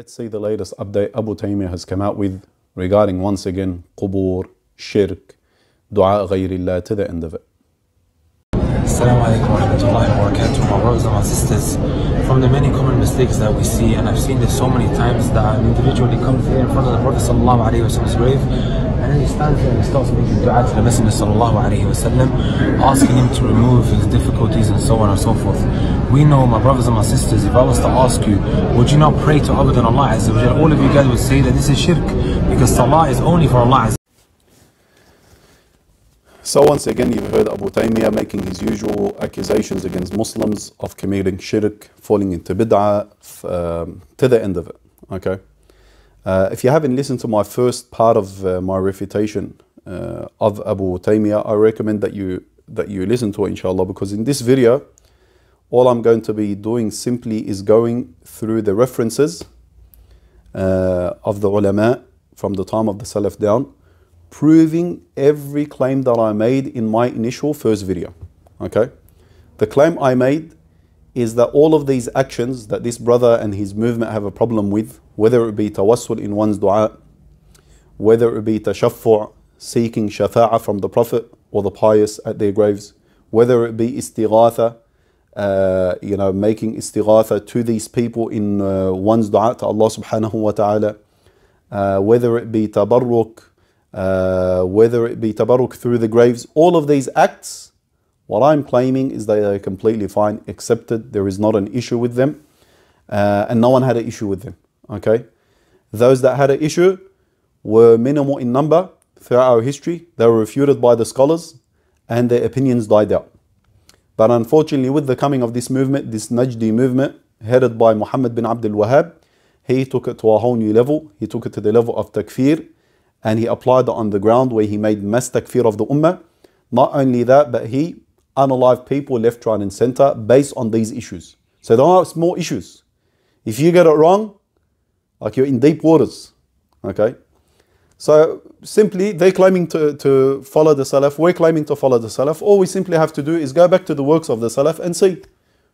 let's say the latest update Abu Taymiyyah has come out with regarding once again qubur, shirk, dua ghayrillah to the end of it. Assalamu alaikum wa rahmatullahi my brothers and my sisters. From the many common mistakes that we see, and I've seen this so many times, that an individual comes here in front of the Prophet sallallahu alaihi wasallam's grave, and then he stands there and starts making dua to the Messenger sallallahu alaihi wasallam, asking him to remove his difficulties and so on and so forth. We know, my brothers and my sisters, if I was to ask you, would you not pray to other than Allah Azza wa All of you guys would say that this is shirk because salah is only for Allah So once again, you've heard Abu Taymiyyah making his usual accusations against Muslims of committing shirk, falling into bid'ah, um, to the end of it. Okay. Uh, if you haven't listened to my first part of uh, my refutation uh, of Abu Taymiyyah, I recommend that you that you listen to it, inshallah, because in this video, all I'm going to be doing simply is going through the references uh, of the ulama from the time of the Salaf down, proving every claim that I made in my initial first video. Okay? The claim I made is that all of these actions that this brother and his movement have a problem with, whether it be tawassul in one's dua, whether it be tashaffu' seeking shafa'a from the Prophet or the pious at their graves, whether it be istighatha, uh, you know, making istighatha to these people in uh, one's dua to Allah subhanahu wa ta'ala, uh, whether it be tabarruk, uh, whether it be tabarruk through the graves, all of these acts, what I'm claiming is they are completely fine, accepted, there is not an issue with them, uh, and no one had an issue with them, okay? Those that had an issue were minimal in number throughout our history, they were refuted by the scholars, and their opinions died out. But unfortunately, with the coming of this movement, this Najdi movement, headed by Muhammad bin Abdul Wahhab, he took it to a whole new level. He took it to the level of takfir and he applied it on the ground where he made mass takfir of the ummah. Not only that, but he unalived people left, right, and center based on these issues. So there are small issues. If you get it wrong, like you're in deep waters, okay? So simply, they're claiming to, to follow the Salaf, we're claiming to follow the Salaf. All we simply have to do is go back to the works of the Salaf and see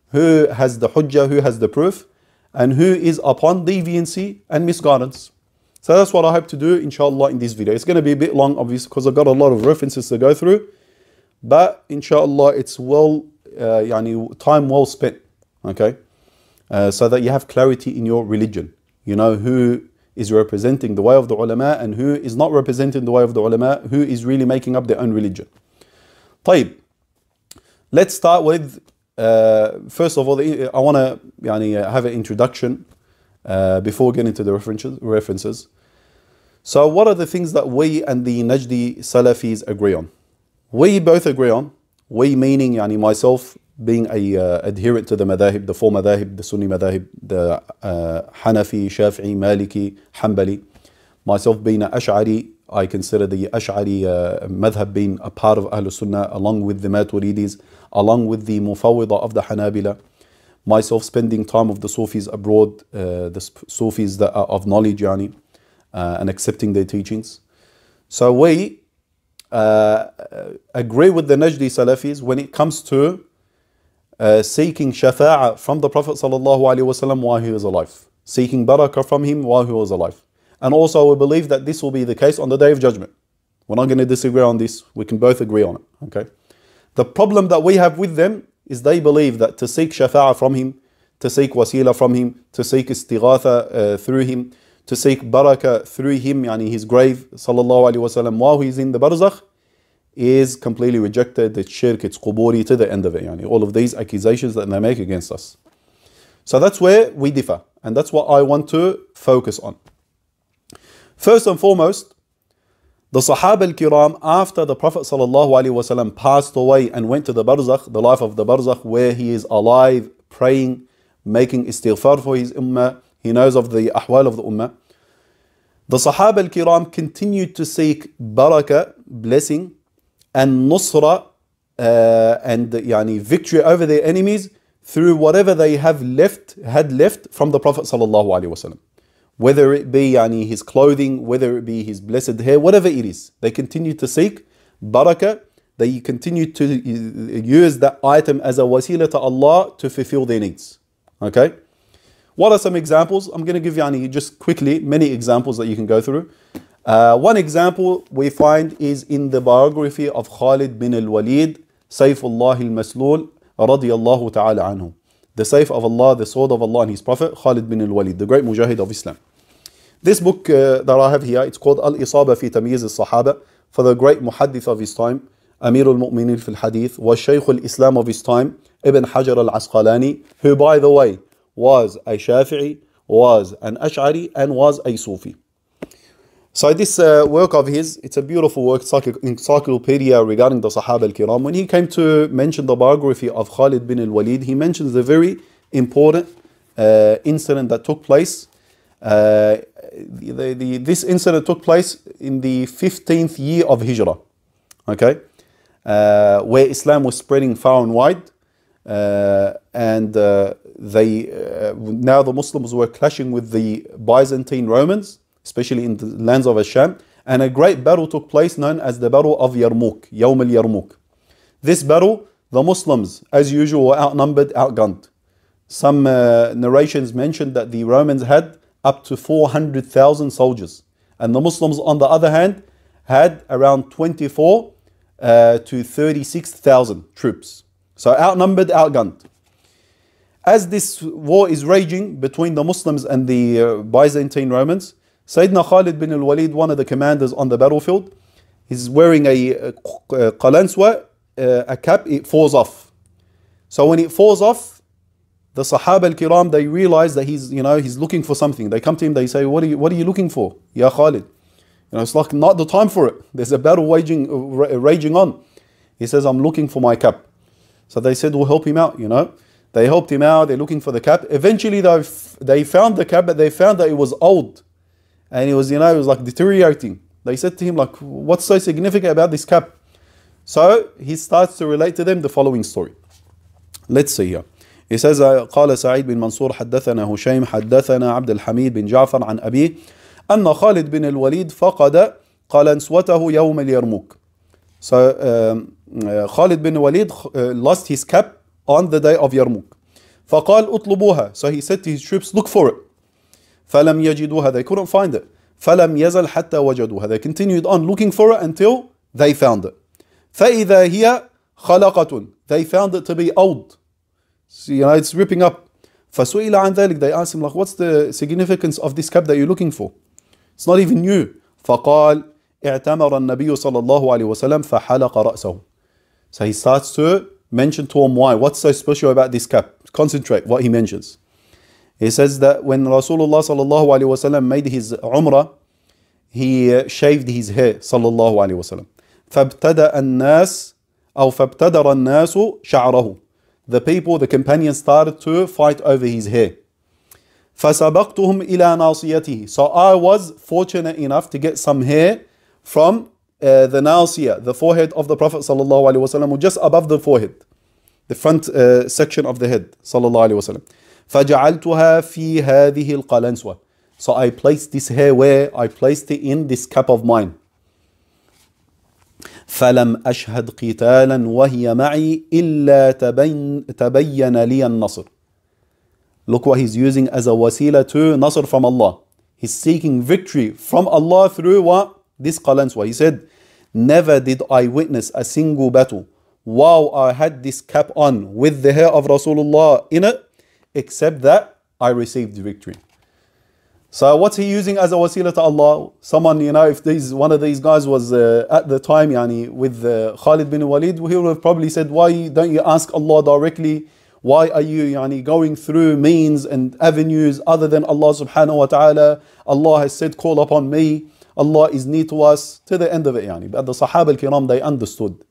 who has the hujjah, who has the proof, and who is upon deviancy and misguidance. So that's what I hope to do, inshallah, in this video. It's going to be a bit long, obviously, because I've got a lot of references to go through. But inshallah, it's well, uh, yani, time well spent, okay? Uh, so that you have clarity in your religion. You know who is representing the way of the ulama and who is not representing the way of the ulama, who is really making up their own religion. طيب, let's start with, uh, first of all, I want to يعني, have an introduction uh, before getting to the references, references. So what are the things that we and the Najdi Salafis agree on? We both agree on, we meaning yani myself being a uh, adherent to the madhhab, the four madhahib, the Sunni madhahib, the uh, Hanafi, Shafi'i, Maliki, Hanbali. Myself being an Ash'ari, I consider the Ash'ari uh, madhab being a part of Ahlul Sunnah along with the Maturidis, along with the Mufawwida of the Hanabila. Myself spending time with the Sufis abroad, uh, the Sufis that are of knowledge, yani, uh, and accepting their teachings. So we uh, agree with the Najdi Salafis when it comes to uh, seeking shafa'a from the Prophet وسلم, while he was alive, seeking barakah from him while he was alive. And also, we believe that this will be the case on the Day of Judgment. We're not going to disagree on this. We can both agree on it. Okay. The problem that we have with them is they believe that to seek shafa'a from him, to seek wasila from him, to seek istighatha uh, through him, to seek barakah through him, yani his grave, sallallahu alaihi wasallam, while he's in the barzakh, is completely rejected, it's shirk, it's quburi, to the end of it. Yani all of these accusations that they make against us. So that's where we differ, and that's what I want to focus on. First and foremost, the Sahaba al-Kiram, after the Prophet ﷺ passed away and went to the Barzakh, the life of the Barzakh, where he is alive, praying, making istighfar for his ummah, he knows of the ahwal of the ummah. The Sahaba al-Kiram continued to seek barakah, blessing, and nusra uh, and yani victory over their enemies through whatever they have left had left from the prophet sallallahu alaihi wasallam whether it be yani his clothing whether it be his blessed hair whatever it is they continue to seek barakah they continue to uh, use that item as a wasila to Allah to fulfill their needs okay what are some examples i'm going to give you yani, just quickly many examples that you can go through uh, one example we find is in the biography of Khalid bin al-Walid, Saifullah al-Maslul, radiyallahu ta'ala anhu. The Saif of Allah, the sword of Allah and his prophet, Khalid bin al-Walid, the great mujahid of Islam. This book uh, that I have here, it's called Al-Isaba fi Tamiz al-Sahaba, for the great muhaddith of his time, Amir al-Mu'minin al Hadith, was Shaykh al-Islam of his time, Ibn Hajar al-Asqalani, who by the way, was a Shafi'i, was an Ash'ari, and was a Sufi. So this uh, work of his, it's a beautiful work, it's like an encyclopedia regarding the Sahaba al-Kiram. When he came to mention the biography of Khalid bin al-Walid, he mentions a very important uh, incident that took place. Uh, the, the, this incident took place in the 15th year of Hijrah, okay? Uh, where Islam was spreading far and wide. Uh, and uh, they now the Muslims were clashing with the Byzantine Romans especially in the lands of Asham. And a great battle took place known as the Battle of Yarmouk, Yawm al Yarmouk. This battle, the Muslims, as usual, were outnumbered, outgunned. Some uh, narrations mention that the Romans had up to 400,000 soldiers. And the Muslims, on the other hand, had around 24 uh, to 36,000 troops. So outnumbered, outgunned. As this war is raging between the Muslims and the uh, Byzantine Romans, Sayyidina Khalid bin al-Walid, one of the commanders on the battlefield, he's wearing a, a, a qalanswa, uh, a cap, it falls off. So when it falls off, the Sahaba al-Kiram, they realize that he's, you know, he's looking for something. They come to him, they say, what are you, what are you looking for, Ya Khalid? You know, it's like not the time for it. There's a battle waging, raging on. He says, I'm looking for my cap. So they said, we'll help him out, you know. They helped him out, they're looking for the cap. Eventually, they, they found the cap, but they found that it was old. And he was, you know, he was like deteriorating. They said to him, like, what's so significant about this cup? So he starts to relate to them the following story. Let's see here. He says, قال سعيد بن منصور حدثنا هشيم حدثنا عبد الحميد بن جعفر عن أبيه أن خالد بن الوليد فقد قلنسوته يوم اليرموك. So um, uh, Khalid bin Walid uh, lost his cap on the day of Yarmouk. فقال اطلبوها. So he said to his troops, look for it. فلم يجدوها they couldn't find it فلم يزل حتى وجدوها they continued on looking for it until they found it فإذا هي خلقة they found it to be old so, you know, it's ripping up فسئل عن ذلك they asked him like what's the significance of this cap that you're looking for it's not even new فقال اعتمر النبي صلى الله عليه وسلم فحلق رأسه so he starts to mention to him why what's so special about this cap concentrate what he mentions He says that when Rasulullah sallallahu alaihi wasallam made his umrah, he uh, shaved his hair sallallahu alaihi wasallam. فابتدأ الناس أو فابتدر الناس شعره. The people, the companions started to fight over his hair. فسبقتهم إلى ناصيته. So I was fortunate enough to get some hair from uh, the nasiya, the forehead of the Prophet sallallahu alaihi wasallam, just above the forehead, the front uh, section of the head sallallahu alaihi wasallam. فجعلتها في هذه القلنسوة So I placed this hair where I placed it in this cup of mine فلم أشهد قتالا وهي معي إلا تبين, تبين لي النصر Look what he's using as a wasila to nasr from Allah. He's seeking victory from Allah through what? This qalanswa. He said, Never did I witness a single battle while I had this cap on with the hair of Rasulullah in it except that I received victory. So what's he using as a wasila to Allah? Someone, you know, if these one of these guys was uh, at the time, yani, with uh, Khalid bin Walid, he would have probably said, why don't you ask Allah directly? Why are you yani, going through means and avenues other than Allah subhanahu wa ta'ala? Allah has said, call upon me. Allah is near to us, to the end of it. Yani. But the Sahaba al-Kiram, they understood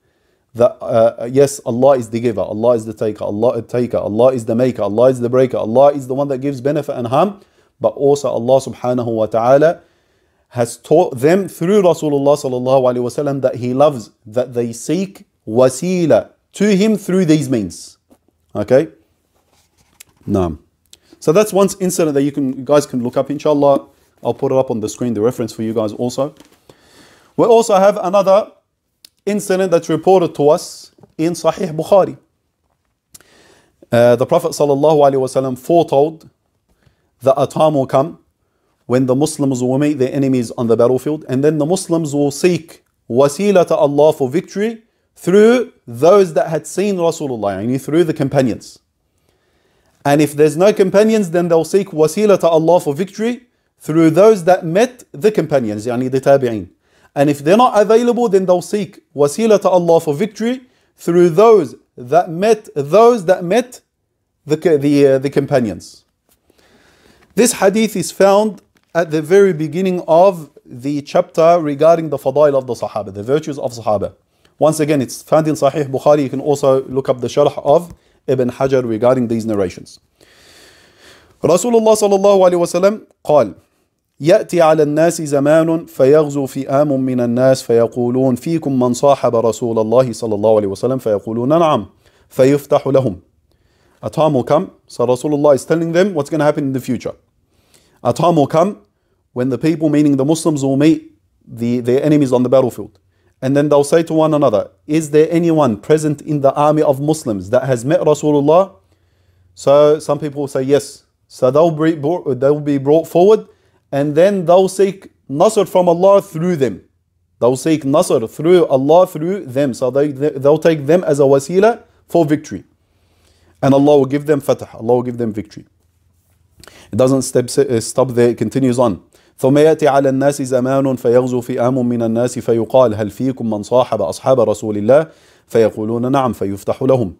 that uh, yes, Allah is the giver, Allah is the taker, Allah is uh, the taker, Allah is the maker, Allah is the breaker, Allah is the one that gives benefit and harm, but also Allah subhanahu wa ta'ala has taught them through Rasulullah sallallahu alaihi wasallam that he loves, that they seek wasila to him through these means. Okay? Naam. So that's one incident that you can you guys can look up inshallah. I'll put it up on the screen, the reference for you guys also. We also have another incident that's reported to us in Sahih Bukhari. Uh, the Prophet ﷺ foretold that a time will come when the Muslims will meet their enemies on the battlefield, and then the Muslims will seek wasila to Allah for victory through those that had seen Rasulullah, yani through the companions. And if there's no companions, then they'll seek wasila to Allah for victory through those that met the companions, yani the tabi'in. And if they're not available, then they'll seek wasila to Allah for victory through those that met those that met the the, uh, the companions. This hadith is found at the very beginning of the chapter regarding the fadail of the Sahaba, the virtues of Sahaba. Once again, it's found in Sahih Bukhari. You can also look up the sharh of Ibn Hajar regarding these narrations. Rasulullah sallallahu alayhi wa sallam قال يأتي على الناس زمان فيغزو فئام من الناس فيقولون فيكم من صاحب رسول الله صلى الله عليه وسلم فيقولون نعم فيفتح لهم A time will come, so Rasulullah is telling them what's going to happen in the future. A time will come when the people, meaning the Muslims, will meet the, their enemies on the battlefield. And then they'll say to one another, Is there anyone present in the army of Muslims that has met Rasulullah? So some people will say yes. So they'll be, they'll be brought forward and then thou seek nasr from Allah through them. Thou seek nasr through Allah through them. So they, they'll take them as a wasila for victory. And Allah will give them fatah. Allah will give them victory. It doesn't stop, stop there, it continues on. ثم يأتي على الناس زمان فيغزو فئام من الناس فيقال هل فيكم من صاحب أصحاب رسول الله فيقولون نعم فيفتح لهم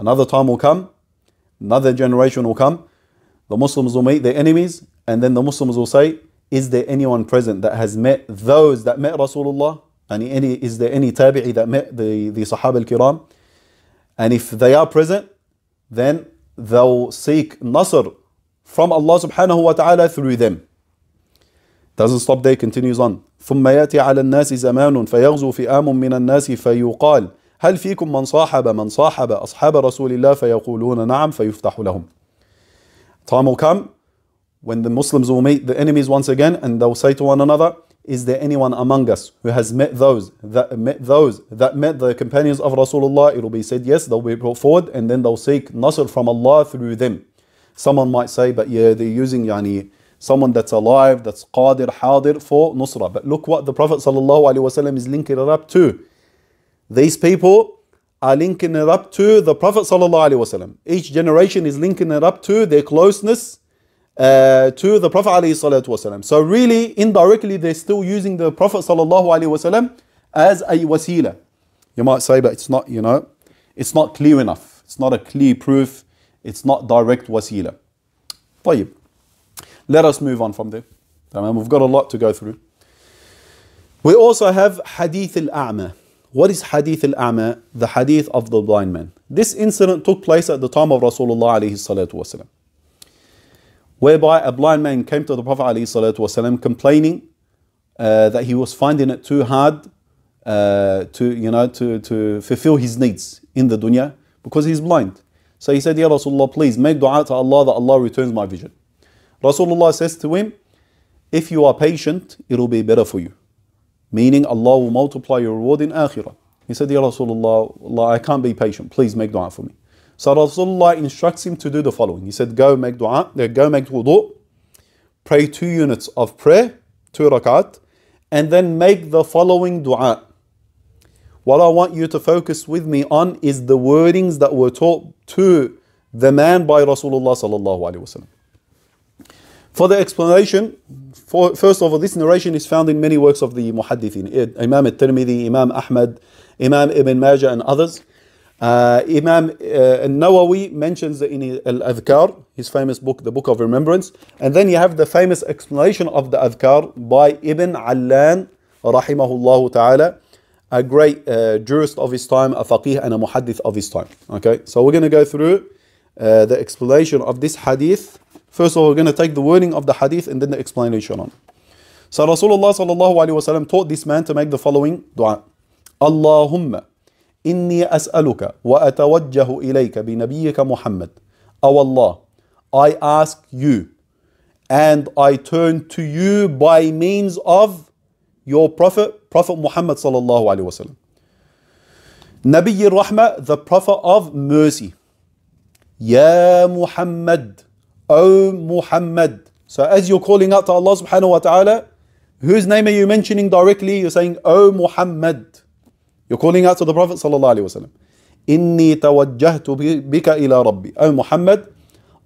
Another time will come, another generation will come. The Muslims will meet their enemies And then the Muslims will say, is there anyone present that has met those that met Rasulullah? And any, is there any tabi'i that met the, the Sahaba al-Kiram? And if they are present, then they'll seek nasr from Allah subhanahu wa ta'ala through them. Doesn't stop there, continues on. ثم يأتي على الناس زمان فيغزو فئام من الناس فيقال هل فيكم من صاحب من صاحب أصحاب رسول الله فيقولون نعم فيفتح لهم. Time will come when the Muslims will meet the enemies once again and they'll say to one another, Is there anyone among us who has met those that met those that met the companions of Rasulullah? It'll be said yes, they'll be brought forward and then they'll seek Nasr from Allah through them. Someone might say, but yeah, they're using yani someone that's alive, that's qadir, hadir for Nusra. But look what the Prophet wasallam is linking it up to. These people are linking it up to the Prophet wasallam. Each generation is linking it up to their closeness uh, to the Prophet So really, indirectly, they're still using the Prophet as a wasila. You might say, but it's not, you know, it's not clear enough. It's not a clear proof. It's not direct wasila. طيب. Let us move on from there. I mean, we've got a lot to go through. We also have Hadith al-A'ma. What is Hadith al-A'ma? The Hadith of the blind man. This incident took place at the time of Rasulullah alayhi salatu wasalam whereby a blind man came to the Prophet ﷺ complaining uh, that he was finding it too hard uh, to, you know, to, to fulfill his needs in the dunya because he's blind. So he said, Ya Rasulullah, please make dua to Allah that Allah returns my vision. Rasulullah says to him, If you are patient, it'll be better for you. Meaning Allah will multiply your reward in akhirah. He said, Ya Rasulullah, Allah, I can't be patient. Please make dua for me. So Rasulullah instructs him to do the following. He said, Go make dua, uh, go make wudu, pray two units of prayer, two rakat, and then make the following dua. What I want you to focus with me on is the wordings that were taught to the man by Rasulullah sallallahu alaihi wasallam. For the explanation, for, first of all, this narration is found in many works of the Muhaddithin, Imam al-Tirmidhi, Imam Ahmad, Imam Ibn Majah and others. Uh, Imam uh, Nawawi mentions in uh, Al Adhkar, his famous book, the Book of Remembrance. And then you have the famous explanation of the Adhkar by Ibn Allan, rahimahullah ta'ala, a great uh, jurist of his time, a faqih and a muhaddith of his time. Okay, so we're going to go through uh, the explanation of this hadith. First of all, we're going to take the wording of the hadith and then the explanation on. So Rasulullah taught this man to make the following dua. Allahumma إني أسألك وأتوجه إليك بنبيك محمد أو الله I ask you and I turn to you by means of your prophet, Prophet Muhammad الله عليه وسلم نبي الرحمة the Prophet of mercy. يا محمد O محمد So as you're calling out to Allah سبحانه وتعالى whose name are you mentioning directly? You're saying, O محمد You're calling out to the Prophet sallallahu alaihi wasallam. إني توجهت بك إلى ربي. Oh Muhammad,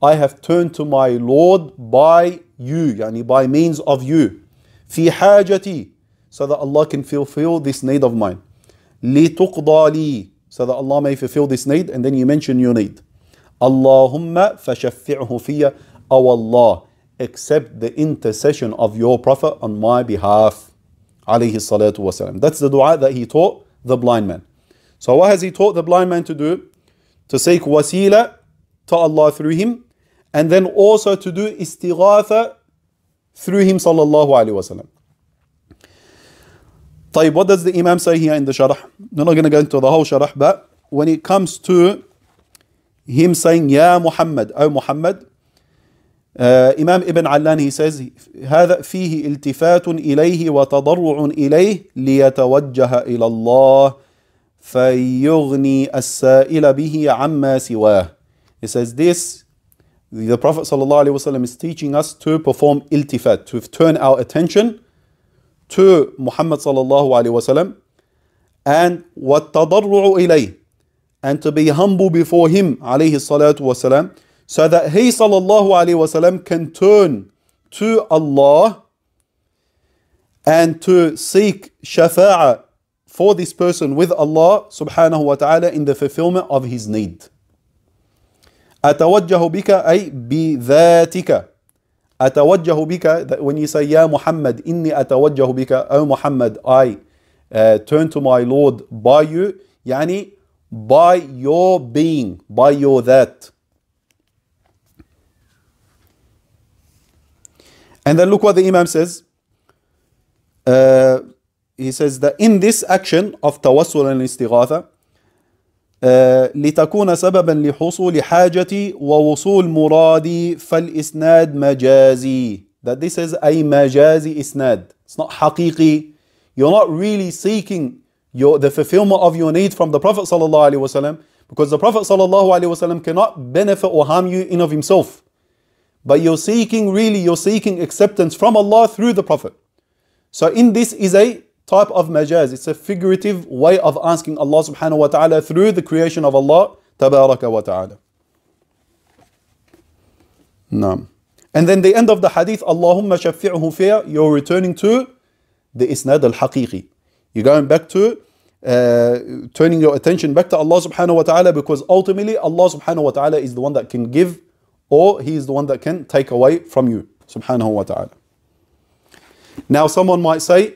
I have turned to my Lord by you, يعني by means of you. في حاجتي so that Allah can fulfill this need of mine. لتقضى لي so that Allah may fulfill this need and then you mention your need. Allahumma fashaffi'hu fiyya. Oh Allah, accept the intercession of your Prophet on my behalf. Alayhi salatu wasalam. That's the dua that he taught the blind man. So what has he taught the blind man to do? To seek wasila to Allah through him and then also to do istighatha through him sallallahu alayhi wasallam. طيب, what does the Imam say here in the sharah? We're not going to go into the whole sharah, but when it comes to him saying, Ya Muhammad, O Muhammad, Uh, Imam Ibn Allan, he says, هذا فيه التفات إليه وتضرع إليه ليتوجه إلى الله فيغني السائل به عما سواه. He says this, the Prophet ﷺ is teaching us to perform iltifat, to turn our attention to Muhammad ﷺ and وَالتَّضَرُّعُ إِلَيْهِ and to be humble before him عليه الصلاة والسلام so that he sallallahu can turn to Allah and to seek shafa'a for this person with Allah subhanahu wa ta'ala in the fulfillment of his need. أتوجه بك أي بذاتك أتوجه بك that when you say يا محمد إني أتوجه بك أو محمد I uh, turn to my Lord by you يعني by your being by your that And then look what the Imam says. Uh, he says that in this action of tawassul and istighatha, لتكون سببا لحصول حاجتي ووصول مرادي فالإسناد مجازي that this is a مجازي إسناد it's not حقيقي you're not really seeking your, the fulfillment of your need from the Prophet صلى الله عليه وسلم because the Prophet صلى الله عليه وسلم cannot benefit or harm you in of himself But you're seeking really, you're seeking acceptance from Allah through the Prophet. So in this is a type of majaz. It's a figurative way of asking Allah subhanahu wa ta'ala through the creation of Allah tabaraka wa ta'ala. No. And then the end of the hadith, Allahumma shafi'hu fiya, you're returning to the isnad al-haqiqi. You're going back to uh, turning your attention back to Allah subhanahu wa ta'ala because ultimately Allah subhanahu wa ta'ala is the one that can give or he is the one that can take away from you, subhanahu wa ta'ala. Now someone might say,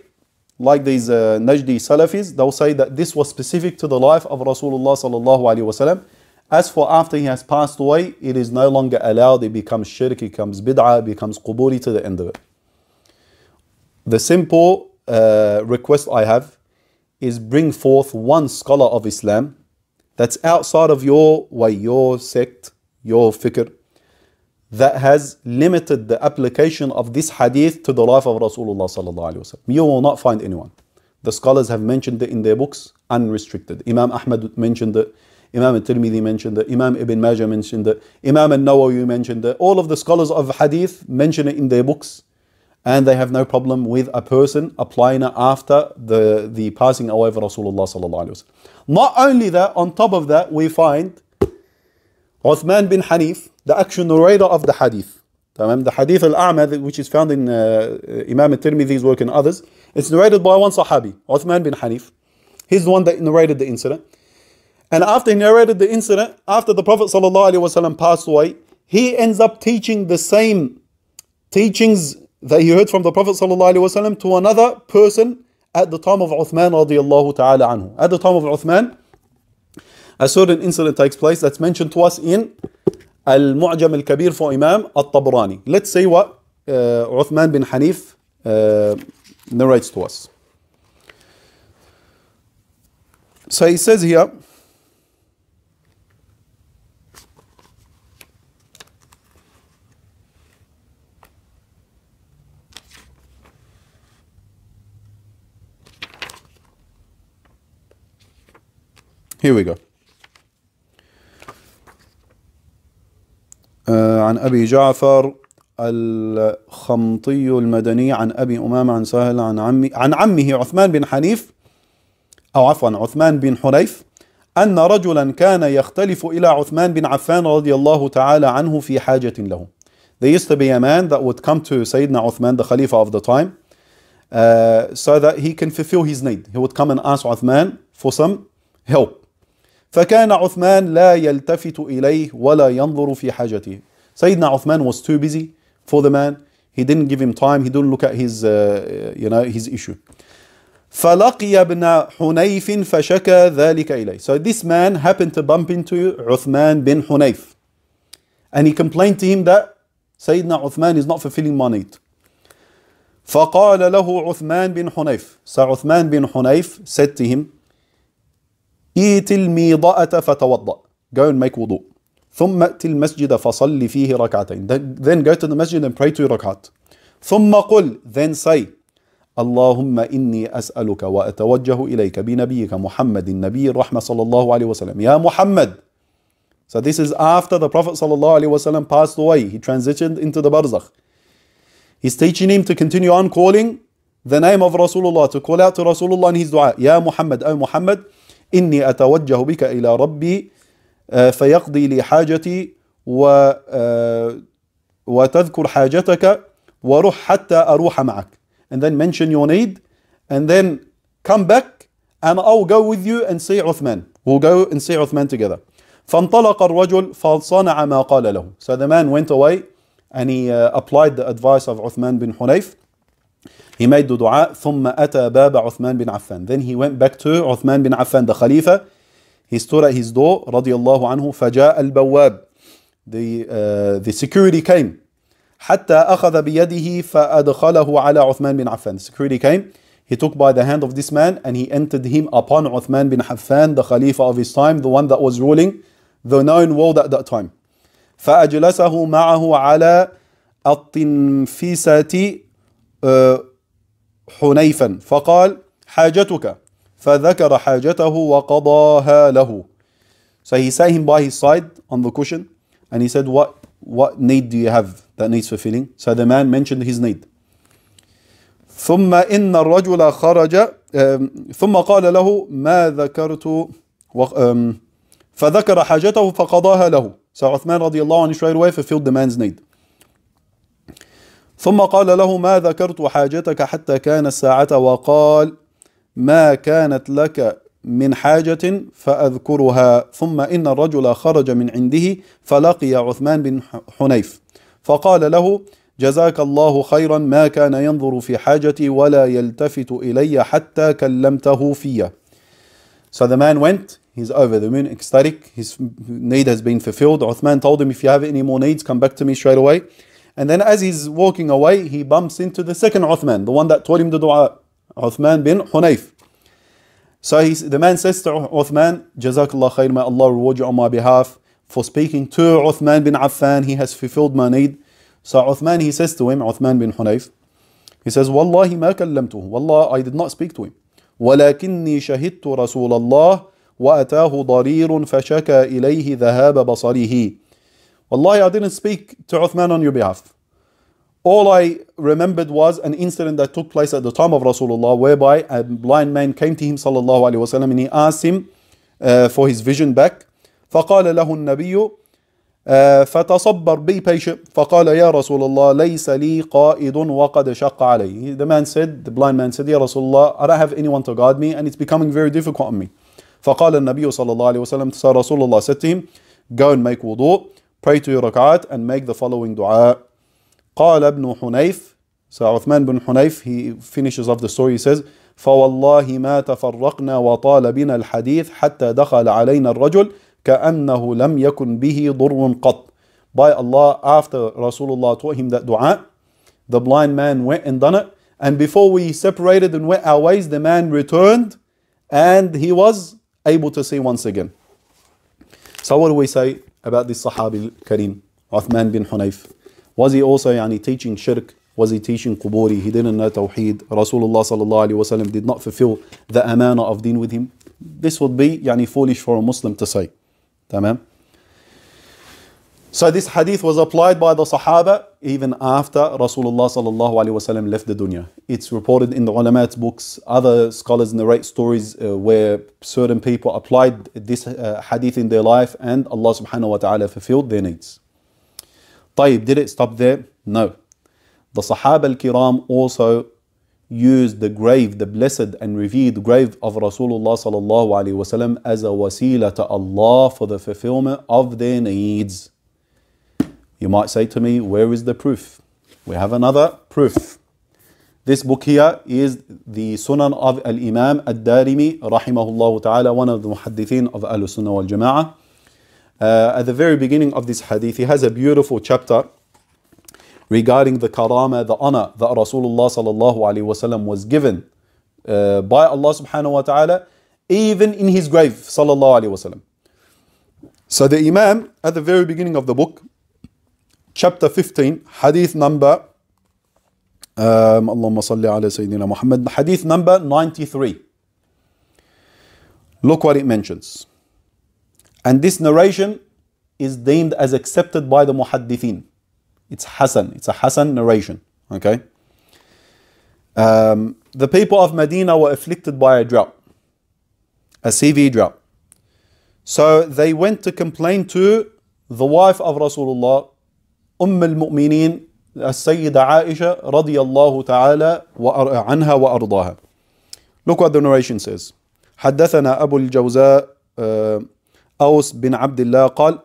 like these uh, Najdi Salafis, they'll say that this was specific to the life of Rasulullah sallallahu alaihi wasallam. As for after he has passed away, it is no longer allowed, it becomes shirk, it becomes bid'ah, it becomes quburi to the end of it. The simple uh, request I have is bring forth one scholar of Islam that's outside of your way, your sect, your fikr, that has limited the application of this hadith to the life of Rasulullah sallallahu You will not find anyone. The scholars have mentioned it in their books, unrestricted. Imam Ahmad mentioned it. Imam al-Tirmidhi mentioned it. Imam Ibn Majah mentioned it. Imam al-Nawawi mentioned it. All of the scholars of hadith mention it in their books. And they have no problem with a person applying it after the, the passing away of Rasulullah sallallahu Not only that, on top of that, we find Uthman bin Hanif, the actual narrator of the hadith. Tamam? The hadith al-A'ma, which is found in uh, uh Imam al-Tirmidhi's work and others, it's narrated by one sahabi, Uthman bin Hanif. He's the one that narrated the incident. And after he narrated the incident, after the Prophet ﷺ passed away, he ends up teaching the same teachings that he heard from the Prophet ﷺ to another person at the time of Uthman radiallahu ta'ala anhu. At the time of Uthman, a certain incident takes place that's mentioned to us in المعجم الكبير فو Imam الطبراني. Let's see what uh, Uthman bin Hanif uh, narrates to us. So he says here, Here we go. عن أبي جعفر الخمطي المدني عن أبي أمامة عن سهل عن عمي عن عمه عثمان بن حنيف أو عفوا عثمان بن حنيف أن رجلا كان يختلف إلى عثمان بن عفان رضي الله تعالى عنه في حاجة له. There used to be a man that would come to Sayyidina Uthman, the Khalifa of the time, uh, so that he can fulfill his need. He would come and ask Uthman for some help. فكان عثمان لا يلتفت إليه ولا ينظر في حاجته. Sayyidina Uthman was too busy for the man. He didn't give him time. He didn't look at his, uh, you know, his issue. فلقي ابن حنيف فشكى ذلك إليه. So this man happened to bump into Uthman bin Hunayf. And he complained to him that Sayyidina Uthman is not fulfilling my need. فقال له عثمان بن حنيف So Uthman bin Hunayf said to him, Eat الميضأة فتوضأ. Go and make wudu. ثم ائت المسجد فصل فيه ركعتين then go to the masjid and pray to your ركعات ثم قل then say اللهم إني أسألك وأتوجه إليك بنبيك محمد النبي الرحمة صلى الله عليه وسلم يا محمد So this is after the Prophet صلى الله عليه وسلم passed away. He transitioned into the barzakh. He's teaching him to continue on calling the name of Rasulullah, to call out to Rasulullah in his dua. يا محمد أو محمد إني أتوجه بك إلى ربي فيقضي لي حاجتي و وتذكر حاجتك وروح حتى أروح معك and then mention your need and then come back and I'll go with you and see Uthman we'll go and see Uthman together فانطلق الرجل فصنع ما قال له so the man went away and he uh, applied the advice of Uthman bin Hunayf he made the dua ثم أتى باب عثمان بن عفان then he went back to Uthman bin Affan the Khalifa He stood at his door, رضي الله عنه فَجَاءَ الْبَوَّابِ The, uh, the security came. حَتَّى أَخَذَ بِيَدِهِ فَأَدْخَلَهُ عَلَى عُثْمَانِ بِنْ عَفَّانِ The security came. He took by the hand of this man and he entered him upon Uthman bin عفان the Khalifa of his time, the one that was ruling the known world at that time. فأجلسه معه على الطنفسة حنيفا فقال حاجتك فذكر حاجته وقضاها له. So he sat him by his side on the cushion and he said, what, what need do you have that needs fulfilling? So the man mentioned his need. ثم إن الرجل خرج ثم قال له ما ذكرت فذكر حاجته فقضاها له. So Uthman رضي الله عنه straight away fulfilled the man's need. ثم قال له ما ذكرت حاجتك حتى كان الساعة وقال ما كانت لك من حاجة فأذكرها ثم إن الرجل خرج من عنده فلقي عثمان بن حنيف فقال له جزاك الله خيرا ما كان ينظر في حاجتي ولا يلتفت إلي حتى كلمته فيا So the man went, he's over the moon, ecstatic, his need has been fulfilled. Uthman told him, if you have any more needs, come back to me straight away. And then as he's walking away, he bumps into the second Uthman, the one that taught him the dua. Uthman bin Hunayf. So he, the man says to Uthman, Jazakallah khair, may Allah reward you on my behalf for speaking to Uthman bin Affan. He has fulfilled my need. So Uthman, he says to him, Uthman bin Hunayf, he says, Wallahi ma kallamtuhu. Wallah, I did not speak to him. ولكني شهدت رسول الله وأتاه ضرير فشكى إليه ذهاب بصره. Wallahi, I didn't speak to Uthman on your behalf. All I remembered was an incident that took place at the time of Rasulullah whereby a blind man came to him sallallahu alaihi wasallam and he asked him uh, for his vision back. فقال له النبي uh, فتصبر be patient فقال يا رسول الله ليس لي قائد وقد شق علي the man said the blind man said يا رسول الله I don't have anyone to guide me and it's becoming very difficult on me فقال النبي صلى الله عليه وسلم so رسول الله said to him go and make wudu pray to your rakat and make the following dua قال ابن حنيف so Uthman بن حنيف he finishes off the story he says فوالله ما تفرقنا وطال بنا الحديث حتى دخل علينا الرجل كأنه لم يكن به ضر قط by Allah after Rasulullah taught him that dua the blind man went and done it and before we separated and went our ways the man returned and he was able to see once again so what do we say about this Sahabi الكريم عثمان Uthman حنيف Was he also yani, teaching shirk? Was he teaching quburi? He didn't know tawheed. Rasulullah wasallam did not fulfill the amana of deen with him. This would be yani, foolish for a Muslim to say. Tamam? So this hadith was applied by the Sahaba even after Rasulullah sallallahu alaihi wasallam left the dunya. It's reported in the ulama's books. Other scholars narrate stories uh, where certain people applied this uh, hadith in their life, and Allah subhanahu wa taala fulfilled their needs did it stop there? No. The Sahaba al-Kiram also used the grave, the blessed and revered grave of Rasulullah sallallahu alaihi wasallam as a wasila to Allah for the fulfillment of their needs. You might say to me, where is the proof? We have another proof. This book here is the Sunan of Al-Imam Ad-Darimi rahimahullah ta'ala, one of the muhaddithin of Al-Sunnah wal-Jama'ah. Uh, at the very beginning of this hadith, he has a beautiful chapter regarding the karama, the honor that Rasulullah sallallahu alaihi wasallam was given uh, by Allah subhanahu wa ta'ala, even in his grave, sallallahu alaihi wasallam. So the Imam, at the very beginning of the book, chapter 15, hadith number, um, Allahumma salli ala Sayyidina Muhammad, hadith number 93. Look what it mentions. And this narration is deemed as accepted by the muhaddithin. It's Hassan, it's a Hassan narration. Okay. Um, the people of Medina were afflicted by a drought, a severe drought. So they went to complain to the wife of Rasulullah, Umm al-Mu'mineen, Sayyida Aisha radiyallahu ta'ala anha wa ardaha. Look what the narration says. حدثنا أبو الجوزاء uh, أوس بن عبد الله قال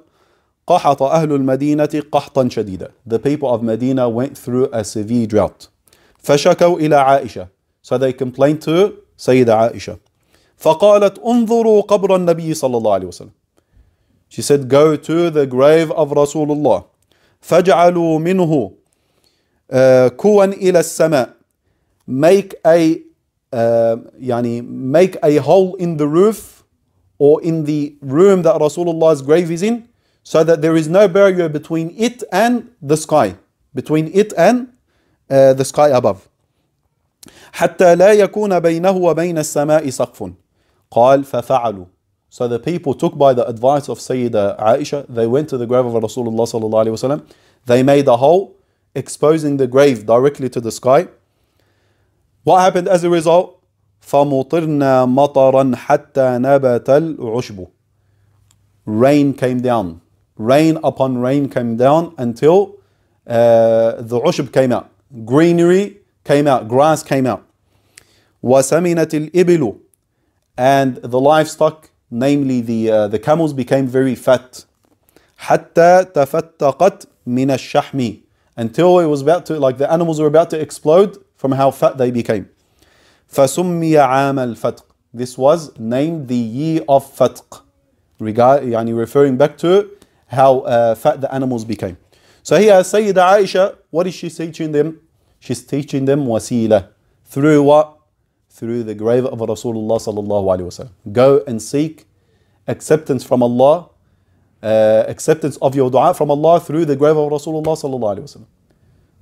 قحط أهل المدينة قحطا شديدا The people of Medina went through a severe drought فشكوا إلى عائشة So they complained to سيدة عائشة فقالت انظروا قبر النبي صلى الله عليه وسلم She said go to the grave of رسول الله فجعلوا منه آه، كوا إلى السماء make a uh, يعني make a hole in the roof or in the room that Rasulullah's grave is in, so that there is no barrier between it and the sky, between it and uh, the sky above. حتى لا يكون بينه وبين السماء سقف قال ففعلوا So the people took by the advice of Sayyida Aisha, they went to the grave of Rasulullah sallallahu alaihi wasallam. They made a hole, exposing the grave directly to the sky. What happened as a result? فمطرنا مطرا حتى نبت العشب rain came down rain upon rain came down until uh, the ushb came out greenery came out grass came out وسمنت الإبل and the livestock namely the uh, the camels became very fat حتى تفتقت من الشحم until it was about to like the animals were about to explode from how fat they became الفتق. This was named the year of fatq. Regard, يعني referring back to how uh, fat the animals became. So here Sayyida Aisha, what is she teaching them? She's teaching them wasila. Through what? Through the grave of Rasulullah Go and seek acceptance from Allah, uh, acceptance of your dua from Allah through the grave of Rasulullah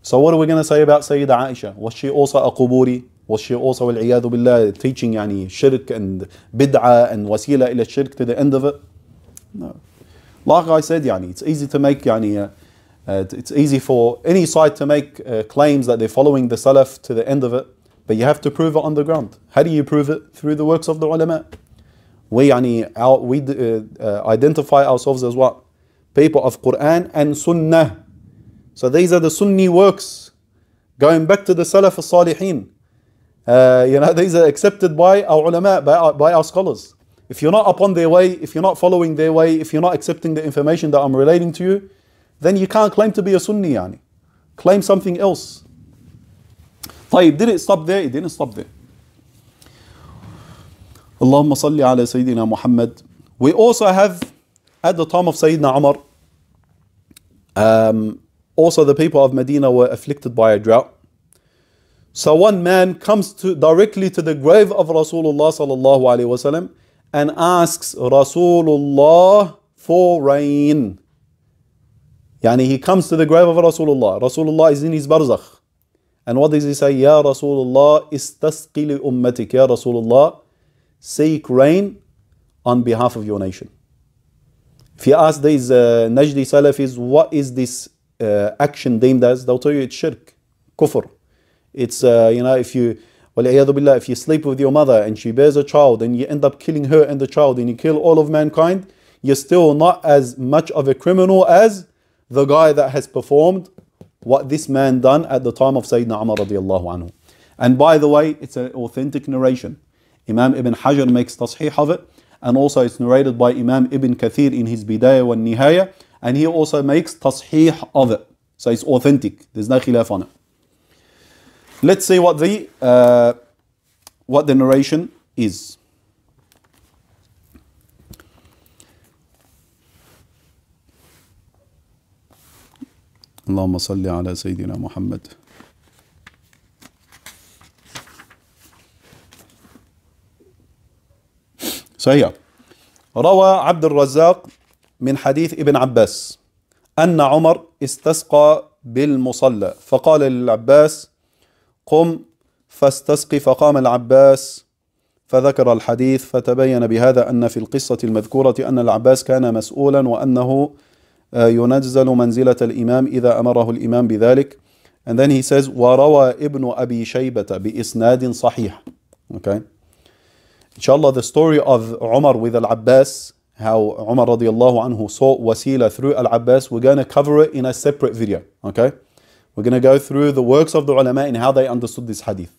So what are we going to say about Sayyida Aisha? Was she also a quburi? was she also والعياذ بالله teaching يعني shirk and bid'ah and wasila إلى shirk to the end of it? No. Like I said يعني it's easy to make يعني uh, uh, it's easy for any side to make uh, claims that they're following the Salaf to the end of it but you have to prove it on the ground. How do you prove it? Through the works of the ulama. We, يعني, our, we uh, uh, identify ourselves as what? People of Quran and Sunnah. So these are the Sunni works. Going back to the Salaf al-Salihin. Uh, you know, these are accepted by our ulama, by our, by our scholars. If you're not upon their way, if you're not following their way, if you're not accepting the information that I'm relating to you, then you can't claim to be a Sunni, yani. Claim something else. طيب, did it stop there? It didn't stop there. Allahumma صل على سيدنا Muhammad. We also have, at the time of Sayyidina Umar, um, also the people of Medina were afflicted by a drought. So one man comes to, directly to the grave of Rasulullah sallallahu alaihi wasallam and asks Rasulullah for rain. Yani he comes to the grave of Rasulullah. Rasulullah is in his barzakh. And what does he say? Ya Rasulullah, istasqi li ummatik. Ya Rasulullah, seek rain on behalf of your nation. If you ask these uh, Najdi Salafis, what is this uh, action deemed as? They'll tell you it's shirk, kufr. It's, uh, you know, if you, billah, if you sleep with your mother and she bears a child and you end up killing her and the child and you kill all of mankind, you're still not as much of a criminal as the guy that has performed what this man done at the time of Sayyidina Umar radiallahu anhu. And by the way, it's an authentic narration. Imam Ibn Hajar makes tasheeh of it, and also it's narrated by Imam Ibn Kathir in his Bidayah wa Nihaya, and he also makes tasheeh of it. So it's authentic. There's no khilaf on it. Let's say what the uh, what the narration is. اللهم صل على سيدنا محمد صحيح روى عبد الرزاق من حديث ابن عباس أن عمر استسقى بالمصلى فقال للعباس قم فاستسقي فقام العباس فذكر الحديث فتبين بهذا أن في القصة المذكورة أن العباس كان مسؤولا وأنه ينزل منزلة الإمام إذا أمره الإمام بذلك and then he says وروى ابن أبي شيبة بإسناد صحيح okay inshallah the story of Umar with Al-Abbas how Umar radiallahu anhu saw wasila through Al-Abbas we're going to cover it in a separate video okay We're going to go through the works of the ulama and how they understood this hadith.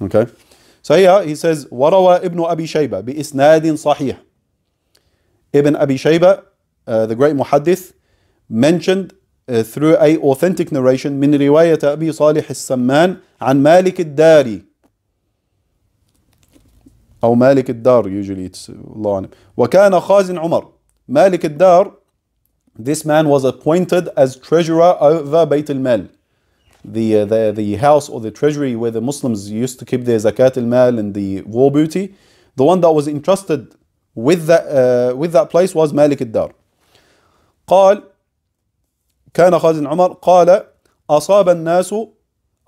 Okay. So here he says, وَرَوَى إِبْنُ أَبِي Shayba بِإِسْنَادٍ صَحِيحٍ Ibn Abi Shayba, uh, the great muhaddith, mentioned uh, through a authentic narration من رواية أبي صالح السمان عن مالك الداري أو مالك الدار usually it's الله أعلم وكان خازن عمر مالك الدار This man was appointed as treasurer over Bayt al-Mal. The, uh, the, the house or the treasury where the Muslims used to keep their zakat al-mal and the war booty. The one that was entrusted with that, uh, with that place was Malik al-Dar. قال كان خازن عمر قال أصاب الناس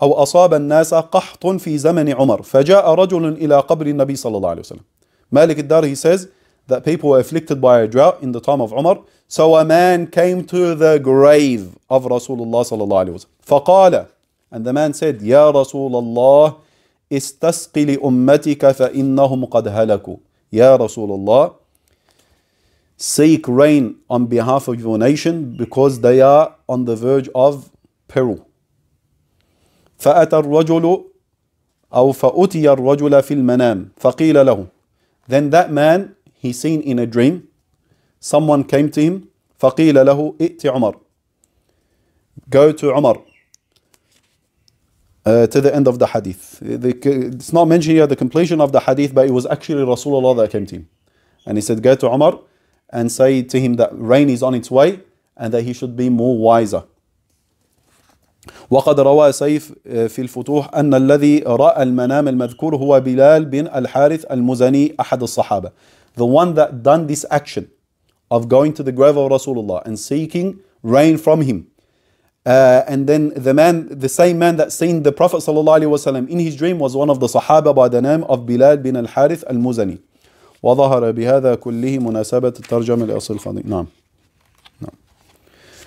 أو أصاب الناس قحط في زمن عمر فجاء رجل إلى قبر النبي صلى الله عليه وسلم Malik al-Dar he says that people were afflicted by a drought in the time of Umar. So a man came to the grave of Rasulullah sallallahu alaihi wasallam. فقال and the man said, يا رسول الله استسقي لأمتك فإنهم قد هلكوا. يا رسول الله seek rain on behalf of your nation because they are on the verge of peril. فأتى الرجل أو فأتي الرجل في المنام فقيل له Then that man he seen in a dream someone came to him فقيل له ائت عمر go to Umar uh, to the end of the hadith the, it's not mentioned here the completion of the hadith but it was actually Rasulullah that came to him and he said go to Umar and say to him that rain is on its way and that he should be more wiser وقد روى سيف في الفتوح أن الذي رأى المنام المذكور هو بلال بن الحارث المزني أحد الصحابة the one that done this action of going to the grave of Rasulullah and seeking rain from him. Uh, and then the man, the same man that seen the Prophet وسلم, in his dream was one of the Sahaba by the name of Bilal bin al-Harith al-Muzani. وظهر بهذا كله مناسبة الترجمة لأصل نعم. نعم.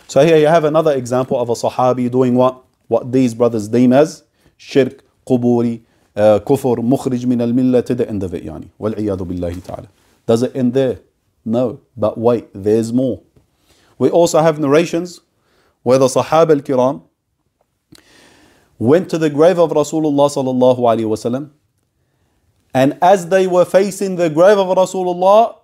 So here you have another example of a Sahabi doing what? What these brothers deem as shirk, quburi, uh, Mukhrij مخرج من الملة to the end of it يعني. والعياذ بالله تعالى. Does it end there? No. But wait, there's more. We also have narrations where the Sahaba al-Kiram went to the grave of Rasulullah sallallahu alaihi wasallam and as they were facing the grave of Rasulullah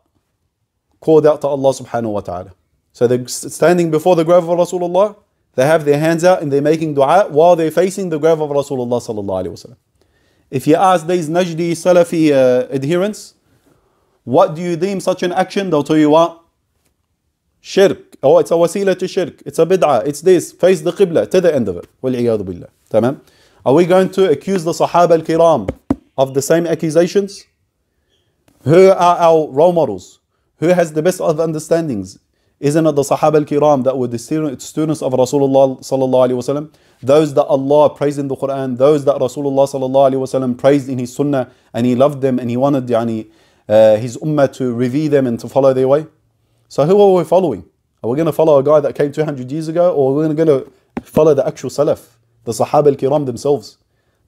called out to Allah subhanahu wa ta'ala. So they're standing before the grave of Rasulullah, they have their hands out and they're making dua while they're facing the grave of Rasulullah sallallahu alaihi wasallam. If you ask these Najdi Salafi uh, adherents, what do you deem such an action? They'll tell you what? Shirk. Oh, it's a wasila to shirk. It's a bid'ah. It's this. Face the qibla to the end of it. وَالْعِيَاذُ billah. تمام? Are we going to accuse the Sahaba al-Kiram of the same accusations? Who are our role models? Who has the best of understandings? Isn't it the Sahaba al-Kiram that were the students of Rasulullah sallallahu wasallam? Those that Allah praised in the Quran, those that Rasulullah sallallahu wasallam praised in his Sunnah, and he loved them and he wanted yani, uh, his ummah to revere them and to follow their way. So who are we following? Are we going to follow a guy that came 200 years ago or are we going to follow the actual Salaf, the Sahaba al-Kiram themselves?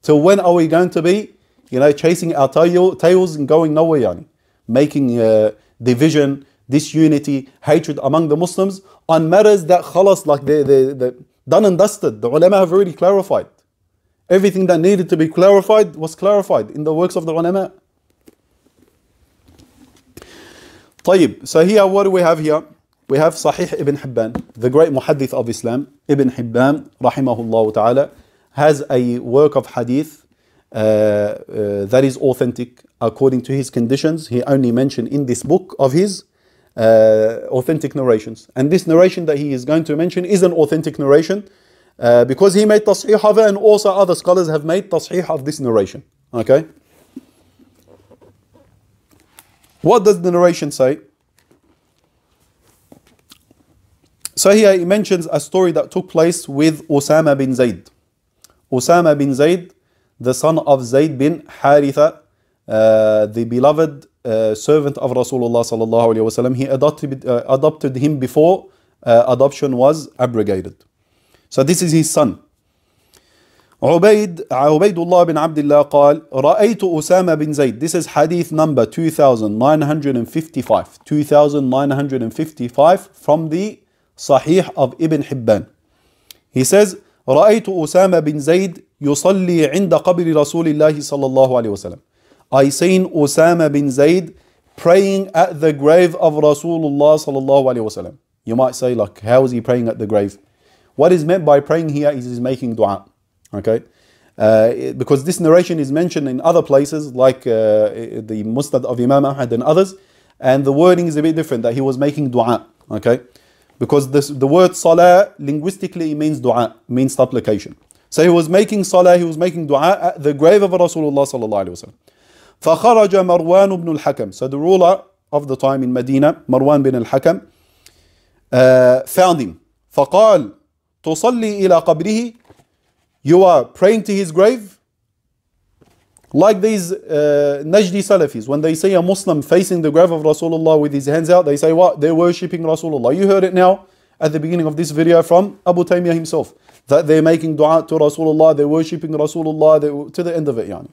Till when are we going to be, you know, chasing our tail, tails and going nowhere, yani? Making uh, division, disunity, hatred among the Muslims on matters that khalas, like they, they, they, done and dusted. The ulama have already clarified. Everything that needed to be clarified was clarified in the works of the ulama. طيب, so here what do we have here? We have Sahih ibn حبان, the great muhaddith of Islam, Ibn Hibban, rahimahullah ta'ala, has a work of hadith uh, uh, that is authentic according to his conditions. He only mentioned in this book of his uh, authentic narrations. And this narration that he is going to mention is an authentic narration uh, because he made tasheeh of it and also other scholars have made tasheeh of this narration. Okay? What does the narration say? So here he mentions a story that took place with Osama bin Zayd. Osama bin Zayd, the son of Zayd bin Haritha, uh, the beloved uh, servant of Rasulullah sallallahu alaihi wasallam. He adopted, uh, adopted him before uh, adoption was abrogated. So this is his son. عبيد عبيد الله بن عبد الله قال رأيت أسامة بن زيد This is hadith number 2955 2955 from the Sahih of Ibn Hibban He says رأيت أسامة بن زيد يصلي عند قبر رسول الله صلى الله عليه وسلم I seen Osama bin Zaid praying at the grave of Rasulullah sallallahu alaihi wasallam. You might say, like, how is he praying at the grave? What is meant by praying here is he's making dua. Okay, uh, because this narration is mentioned in other places, like uh, the Mustad of Imam Ahmad and others, and the wording is a bit different. That he was making du'a. Okay, because this, the word salah linguistically means du'a, means supplication. So he was making salah, he was making du'a at the grave of Rasulullah sallallahu alaihi wasallam. فخرج مروان بن الحكم so the ruler of the time in Medina Marwan bin al uh, found him فقال تصلي إلى قبره you are praying to his grave? Like these uh, Najdi Salafis, when they see a Muslim facing the grave of Rasulullah with his hands out, they say what? They're worshipping Rasulullah. You heard it now at the beginning of this video from Abu Taymiyyah himself. That they're making dua to Rasulullah, they're worshipping Rasulullah they, to the end of it. Yani.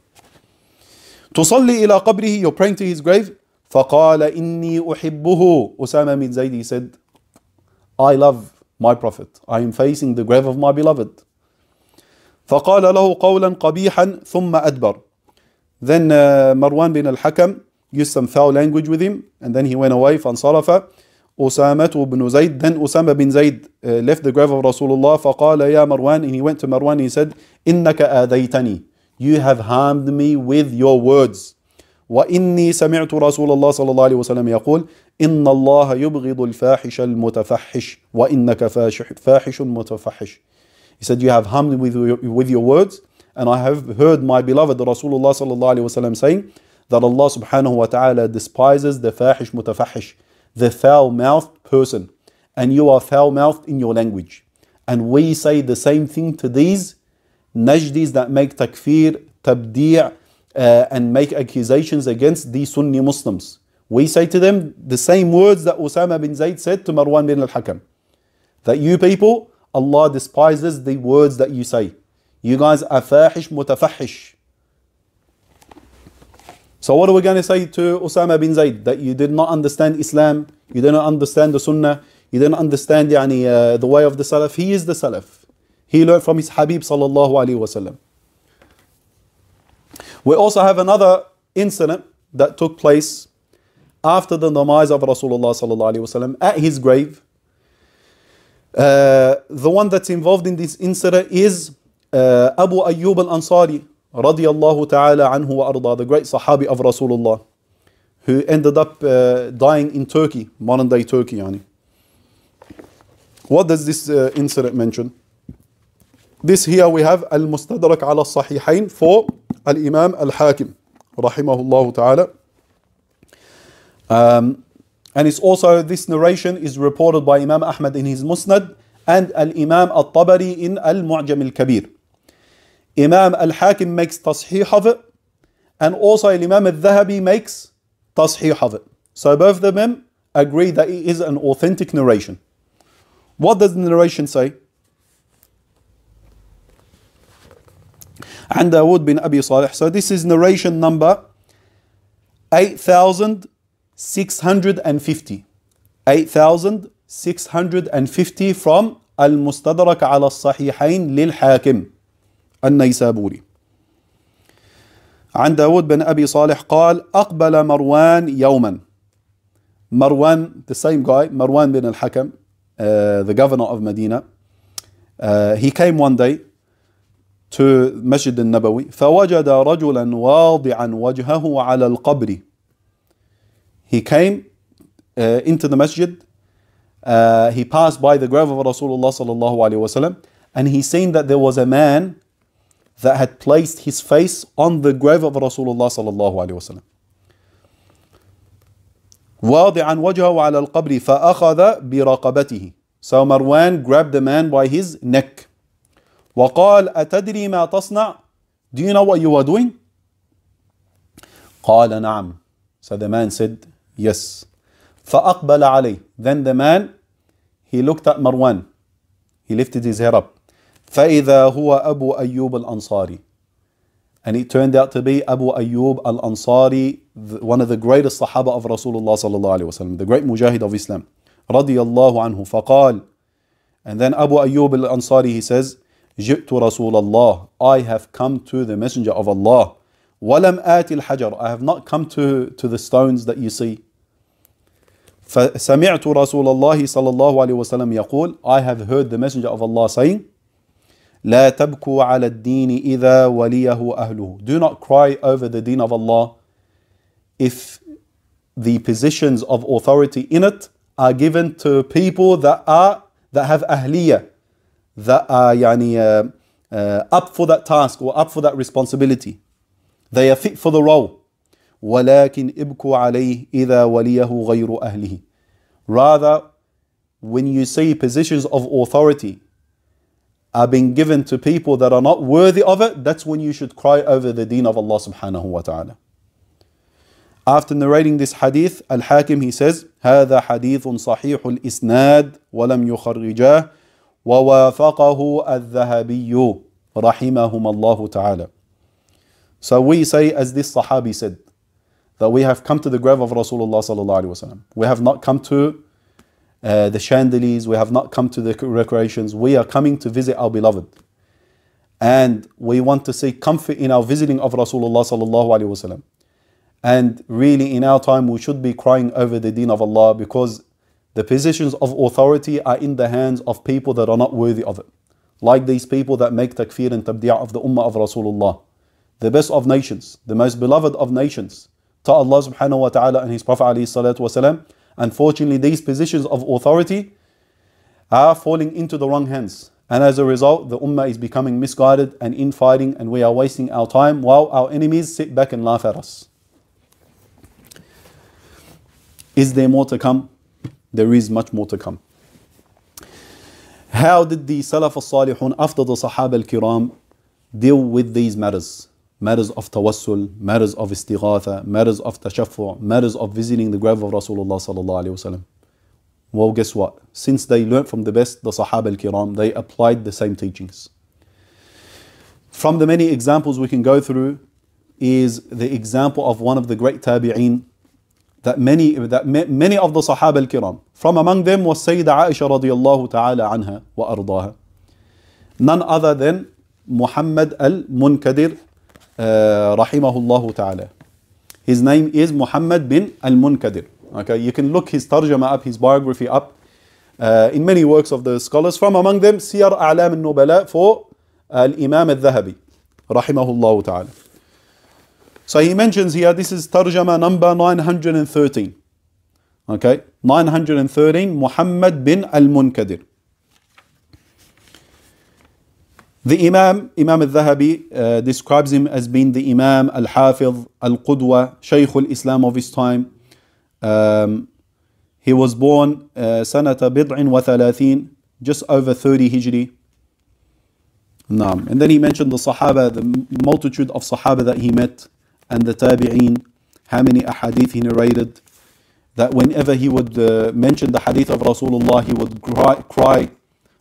تصلي إلى قبره, you're praying to his grave. فقال إني أحبه. Usama bin Zaidi said, I love my prophet. I am facing the grave of my beloved. فقال له قولا قبيحا ثم أدبر then Marwan bin al-Hakam used some foul language with him and then he went away فانصرف أسامة بن زيد then Usama bin Zayd left the grave of Rasulullah فقال يا Marwan and he went to Marwan he said إنك آذيتني you have harmed me with your words وإني سمعت رسول الله صلى الله عليه وسلم يقول إن الله يبغض الفاحش المتفحش وإنك فاحش متفحش He said, you have harmed with your, with your words. And I have heard my beloved Rasulullah sallallahu wasallam saying that Allah subhanahu wa ta'ala despises the fahish mutafahish, the foul-mouthed person. And you are foul-mouthed in your language. And we say the same thing to these najdis that make takfir, tabdi' uh, and make accusations against the Sunni Muslims. We say to them the same words that Osama bin Zayd said to Marwan bin al-Hakam. That you people Allah despises the words that you say. You guys are fahish mutafahish. So what are we going to say to Osama bin Zayd? That you did not understand Islam, you did not understand the Sunnah, you didn't understand يعني, uh, the way of the Salaf. He is the Salaf. He learned from his Habib sallallahu alaihi wasallam. We also have another incident that took place after the demise of Rasulullah sallallahu alaihi wasallam at his grave. Uh, the one that's involved in this incident is uh, Abu Ayyub al-Ansari radiyallahu ta'ala anhu wa arda, the great sahabi of Rasulullah who ended up uh, dying in Turkey, modern day Turkey. Yani. What does this uh, incident mention? This here we have Al-Mustadrak ala Sahihain for Al-Imam Al-Hakim rahimahullahu ta'ala. Um, and it's also, this narration is reported by Imam Ahmad in his Musnad and Al-Imam Al-Tabari in Al-Mu'jam Al-Kabir. Imam Al-Hakim makes tasheeh of it and also Imam Al-Dhahabi makes tasheeh of it. So both of them agree that it is an authentic narration. What does the narration say? عن داود بن أبي صالح. So this is narration number 8,000 650 8650 from المستدرك على الصحيحين للحاكم النيسابوري عن داود بن أبي صالح قال أقبل مروان يوما مروان the same guy مروان بن الحكم uh, the governor of Medina uh, he came one day to مسجد النبوي فوجد رجلا واضعا وجهه على القبر He came uh, into the masjid. Uh, he passed by the grave of Rasulullah sallallahu alaihi wasallam, and he seen that there was a man that had placed his face on the grave of Rasulullah sallallahu alaihi wasallam. واضعا وجهه على القبر فأخذ برقبته. So Marwan grabbed the man by his neck. وقال أتدري ما تصنع؟ Do you know what you are doing? قال نعم. So the man said, Yes. فأقبل عليه. Then the man, he looked at Marwan. He lifted his head up. فإذا هو أبو أيوب الأنصاري. And it turned out to be Abu Ayyub al-Ansari, one of the greatest Sahaba of Rasulullah sallallahu alaihi wasallam, the great Mujahid of Islam. رضي anhu. فقال And then Abu Ayyub al-Ansari, he says, جئت رسول الله. I have come to the messenger of Allah. وَلَمْ آتِ الْحَجَرَ I have not come to, to the stones that you see. فَسَمِعْتُ رَسُولَ اللَّهِ صَلَى اللَّهُ عَلَيْهِ وَسَلَّمْ يَقُولُ I have heard the messenger of Allah saying, لَا تَبْكُوا عَلَى الدِّينِ إِذَا وَلِيَهُ أَهْلُهُ Do not cry over the deen of Allah if the positions of authority in it are given to people that are that have ahliyah, that are yani, uh, uh, up for that task or up for that responsibility. ذا يفئ for the role ولكن ابكوا عليه إذا وليه غير أهله rather when you see positions of authority are being given to people that are not worthy of it, that's when you should cry over the deen of Allah subhanahu wa ta'ala. After narrating this hadith, Al-Hakim he says, هذا حديث صحيح الإسناد ولم يخرجاه ووافقه الذهبي رحمهما الله تعالى. So we say, as this Sahabi said, that we have come to the grave of Rasulullah sallallahu alaihi wasallam. We have not come to uh, the chandeliers. We have not come to the recreations. We are coming to visit our beloved, and we want to seek comfort in our visiting of Rasulullah sallallahu alaihi wasallam. And really, in our time, we should be crying over the Deen of Allah because the positions of authority are in the hands of people that are not worthy of it, like these people that make takfir and tabdi'ah of the ummah of Rasulullah the best of nations, the most beloved of nations to Allah subhanahu wa ta'ala and His Prophet Unfortunately, these positions of authority are falling into the wrong hands. And as a result, the ummah is becoming misguided and infighting, and we are wasting our time while our enemies sit back and laugh at us. Is there more to come? There is much more to come. How did the Salaf al-Salihun after the Sahaba al-Kiram deal with these matters? matters of tawassul, matters of istighatha, matters of tashaffu', matters of visiting the grave of Rasulullah sallallahu alaihi wasallam. Well, guess what? Since they learnt from the best, the Sahaba al-Kiram, they applied the same teachings. From the many examples we can go through is the example of one of the great tabi'een that many that many of the Sahaba al-Kiram, from among them was Sayyida Aisha radiallahu ta'ala anha wa ardaha. None other than Muhammad al-Munkadir رحمه الله تعالى His name is Muhammad bin al-Munkadir. Okay, you can look his tarjama up, his biography up uh, in many works of the scholars. From among them, Siyar A'lam al-Nubala for Al-Imam al رحمه الله تعالى So he mentions here, this is tarjama number 913. Okay, 913, Muhammad bin al-Munkadir. The Imam, Imam al-Dhahabi, uh, describes him as being the Imam al-Hafiz al-Qudwa, Shaykh al-Islam of his time. Um, he was born uh, sanata bid'in wa thalathin, just over 30 Hijri. Naam. And then he mentioned the Sahaba, the multitude of Sahaba that he met, and the Tabi'een, how many ahadith he narrated, that whenever he would uh, mention the hadith of Rasulullah, he would cry, cry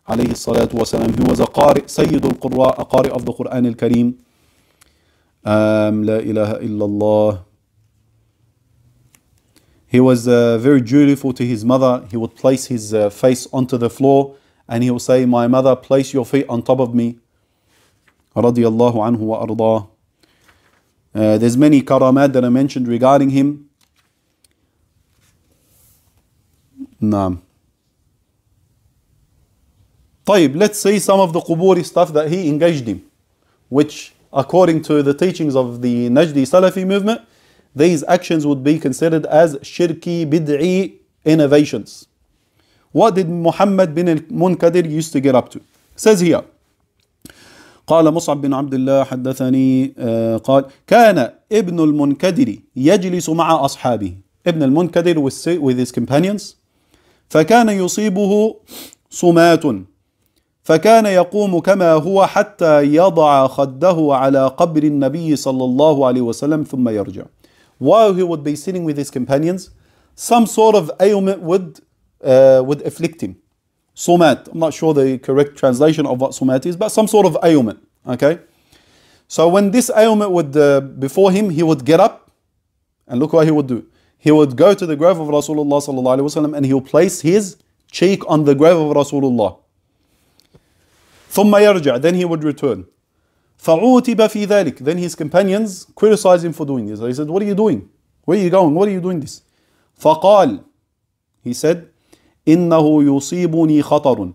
عليه الصلاة والسلام هو قارئ سيد القراء قارئ of القرآن الكريم أم لا إله إلا الله He was uh, very dutiful to his mother. He would place his uh, face onto the floor and he would say, My mother, place your feet on top of me. Uh, there's many karamat that I mentioned regarding him. Naam. طيب, let's say some of the قبوري stuff that he engaged in, which according to the teachings of the Najdi Salafi movement, these actions would be considered as shirki bid'i innovations. What did Muhammad bin al-Munkadir used to get up to? Says here, قال مصعب بن عبد الله حدثني قال كان ابن المنكدر يجلس مع أصحابه ابن المنكدر with his companions فكان يصيبه صمات فكان يقوم كما هو حتى يضع خده على قبر النبي صلى الله عليه وسلم ثم يرجع. While he would be sitting with his companions, some sort of ailment would, uh, would afflict him. Sumat, I'm not sure the correct translation of what sumat is, but some sort of ailment. Okay? So when this ailment would uh, before him, he would get up and look what he would do. He would go to the grave of Rasulullah sallallahu alaihi wasallam and he would place his cheek on the grave of Rasulullah ثم يرجع then he would return فعوتب في ذلك then his companions criticized him for doing this they said what are you doing where are you going what are you doing this فقال he said إنه يصيبني خطر